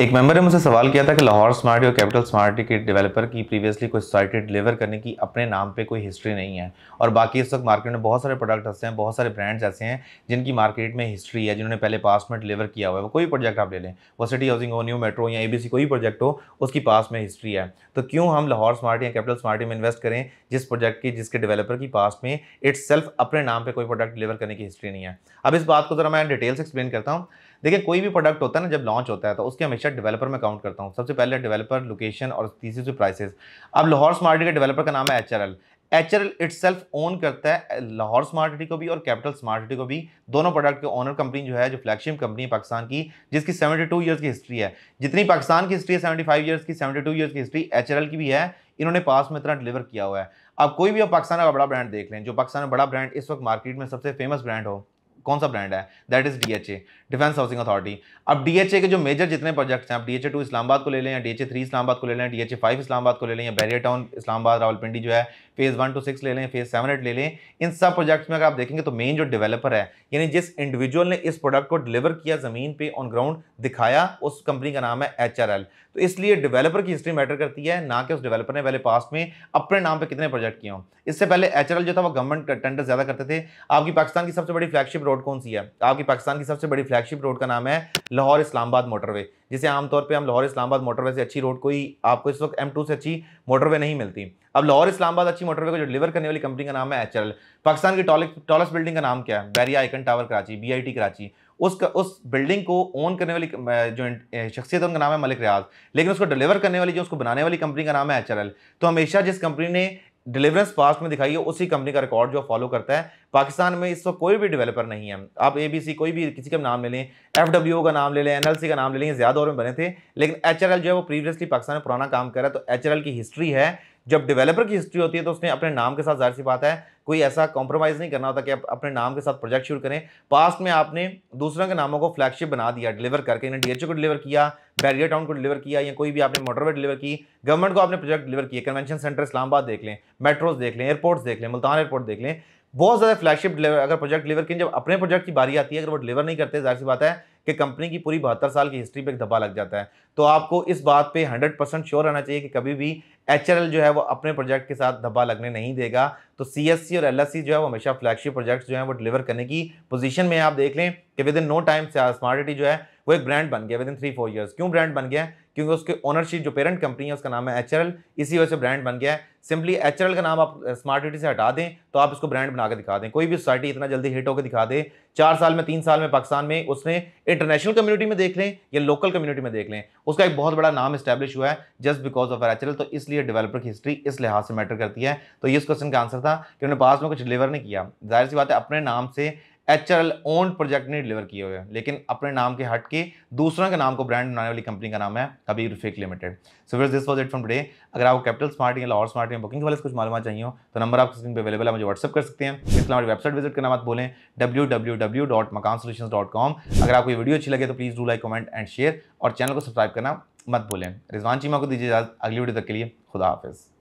एक मेंबर ने मुझसे सवाल किया था कि लाहौर स्मार्ट या कैपिटल स्मार्ट के डेवलपर की प्रीवियसली कोई सोसाइटी डिलीवर करने की अपने नाम पे कोई हिस्ट्री नहीं है और बाकी इस वक्त मार्केट में बहुत सारे प्रोडक्ट ऐसे हैं बहुत सारे ब्रांड्स ऐसे हैं जिनकी मार्केट में हिस्ट्री है जिन्होंने पहले पास में डिलीवर किया हुआ है वो कोई प्रोजेक्ट आप ले लें वो सिटी हाउसिंग हो न्यू मेट्रो या ए कोई प्रोजेक्ट हो उसकी पास में हिस्ट्री है तो क्यों हम लाहौर स्मार्ट या कैपिटल स्मार्ट में इन्वेस्ट करें जिस प्रोजेक्ट की जिसके डेवलपर की पास में इट्स अपने नाम पर कोई प्रोडक्ट डिलीवर करने की हिस्ट्री नहीं है अब इस बात को ज़रा मैं डिटेल्स एक्सप्लेन करता हूँ देखिए कोई भी प्रोडक्ट होता है ना जब लॉन्च होता है तो उसके हमेशा डेवलपर में काउंट करता हूँ सबसे पहले डेवलपर लोकेशन और तीसरी प्राइसेस अब लाहौर स्मार्ट सिटी के डेवलपर का नाम है H H R L own करता है लाहौर स्मार्ट सिटी को भी और कैपिटल स्मार्ट सिटी को भी दोनों प्रोडक्ट के ओनर कंपनी जो है जो फ्लैगशिप कंपनी है पाकिस्तान की जिसकी 72 इयर्स की हिस्ट्री है जितनी पाकिस्तान की हिस्ट्री है 75 इयर्स की 72 इयर्स की हिस्ट्री एच की भी है इन्होंने पास में इतना डिलीवर किया हुआ है अब कोई भी अब पाकिस्तान का बड़ा ब्रांड देख लें जो पाकिस्तान का बड़ा ब्रांड इस वक्त मार्केट में सबसे फेमस ब्रांड हो कौन सा ब्रांड है that is DHA defence housing authority अब डीएचए के जो मेजर जितने प्रोजेक्ट्स हैं आप डीएचए टू इस्लामाबाद को ले लें या डीएचए थ्री इस्लामाबाद को ले लें डीएचए फाइव इस्लामाबाद को ले लें या बैरिया टाउन इस्लामाबाद रावलपिंडी जो है फेज़ वन टू सिक्स ले लें फेज़ सेवन एट ले लें इन सब प्रोजेक्ट्स में अगर आप देखेंगे तो मेन जो डेवलपर है यानी जिस इंडिविजुअल ने इस प्रोडक्ट को डिलीवर किया ज़मीन पर ऑन ग्राउंड दिखाया उस कंपनी का नाम है एच तो इसलिए डेवलपर की हिस्ट्री मैटर करती है ना कि उस डेवलपर ने पहले पास्ट में अपने नाम पर कितने प्रोजेक्ट किए हों इससे पहले एच जो था वो गवर्नमेंट टेंडर ज़्यादा करते थे आपकी पाकिस्तान की सबसे बड़ी फ्लैगशिप रोड कौन सी है आपकी पाकिस्तान की सबसे बड़ी फ्लैगशिप रोड का नाम है लाहौर इस्लामाबाद मोटरवे जिसे आमतौर पे हम लाहौर इस्लामाबाद मोटरवे से अच्छी रोड कोई आपको इस वक्त एम टू से अच्छी मोटरवे नहीं मिलती अब लाहौर इस्लामाबाद अच्छी मोटरवे को जो डिलीवर करने वाली कंपनी का नाम है एच पाकिस्तान की टॉलस बिल्डिंग का नाम क्या है Bahria icon tower Karachi B Karachi उस उस बिल्डिंग को ओन करने वाली जो शख्सियत है उनका नाम है मलिक रियाज लेकिन उसको डिलीवर करने वाली जो उसको बनाने वाली कंपनी का नाम है एच तो हमेशा जिस कंपनी ने डिलीवरेंस पास्ट में दिखाइए उसी कंपनी का रिकॉर्ड जो फॉलो करता है पाकिस्तान में इस वक्त कोई भी डेवलपर नहीं है आप एबीसी कोई भी किसी का नाम ले लें एफ का नाम ले लें एनएलसी का नाम ले लें ज़्यादा और में बने थे लेकिन एच जो है वो प्रीवियसली पाकिस्तान में पुराना काम कर रहा है तो एच की हिस्ट्री है जब डेवलपर की हिस्ट्री होती है तो उसने अपने नाम के साथ जाहिर सी बात है कोई ऐसा कॉम्प्रोमाइज़ नहीं करना होता कि आप अपने नाम के साथ प्रोजेक्ट शुरू करें पास्ट में आपने दूसरों के नामों को फ्लैगशिप बना दिया डिलीवर करके इन्हें डी को डिलीवर किया बैरियर टाउन को डिलीवर किया या कोई भी आपने मोटरवे डिलीवर की गवर्नमेंट को आपने प्रोजेक्ट डिलीवर किया कन्वेंशन सेंटर इस्लामाबाद देख लें मेट्रोज देख लें एयरपोर्ट्स देख लें मुल्तान एयरपोर्ट देख लें बहुत ज़्यादा फ्लैगशिप डिलीवर अगर प्रोजेक्ट डिलीवर किए जब अपने प्रोजेक्ट की बारी आती है अगर वो डिलीवर नहीं करते जाहिर सी बात है कि कंपनी की पूरी बहत्तर साल की हिस्ट्री पे एक धब्बा लग जाता है तो आपको इस बात पर हंड्रेड परसेंट श्योर रहना चाहिए कि कभी भी एच जो है वो अपने प्रोजेक्ट के साथ धब्बा लगने नहीं देगा तो सी और एल जो है वो हमेशा फ्लैगशिप प्रोजेक्ट्स जो है वो डिलीवर करने की पोजिशन में आप देख लें कि within no time smart जो है वो एक ब्रांड बन गया within three four years क्यों ब्रांड बन गया क्योंकि उसके ओनरशिप जो पेरेंट कंपनी है उसका नाम है एच इसी वजह से ब्रांड बन गया है सिंपली एच का नाम आप स्मार्ट uh, सिटी से हटा दें तो आप इसको ब्रांड बनाकर दिखा दें कोई भी सोसाइटी इतना जल्दी हिट होकर दिखा दे चार साल में तीन साल में पाकिस्तान में उसने इंटरनेशनल कम्युनिटी में देख लें या लोकल कम्युनिटी में देख लें उसका एक बहुत बड़ा नाम स्टैब्लिश हुआ है जस्ट बिकॉज ऑफ एच तो इसलिए डेवलपर की हिस्ट्री इस लिहाज से मैटर करती है तो इस क्वेश्चन का आंसर था कि उन्होंने पास में कुछ डिलीवर नहीं किया जाहिर सी बात है अपने नाम से H R L own project ने डिलीवर किए हुए हैं लेकिन अपने नाम के हट के दूसरों के नाम को ब्रांड बनाने वाली कंपनी का नाम है कबीर फेक लिमिटेड सो फिर this was it from day अगर आपको कैपिटल स्मार्ट या लाहौर स्मार्ट या बुकिंग वाले कुछ मालूम चाहिए हो तो नंबर आप स्क्रीन पर अवेलेबल है मुझे व्हाट्सअप कर सकते हैं इसलिए हमारी वेबसाइट विजिट करना मत बोलें W W W dot Makaan solution dot com अगर आपको वीडियो अच्छी लगे तो please do like comment and share और चैनल को सब्सक्राइब करना मत बोलें रिजवान चीमा को दीजिए इजाज़त अगली वीडियो तक के लिए खुदा हाफिज़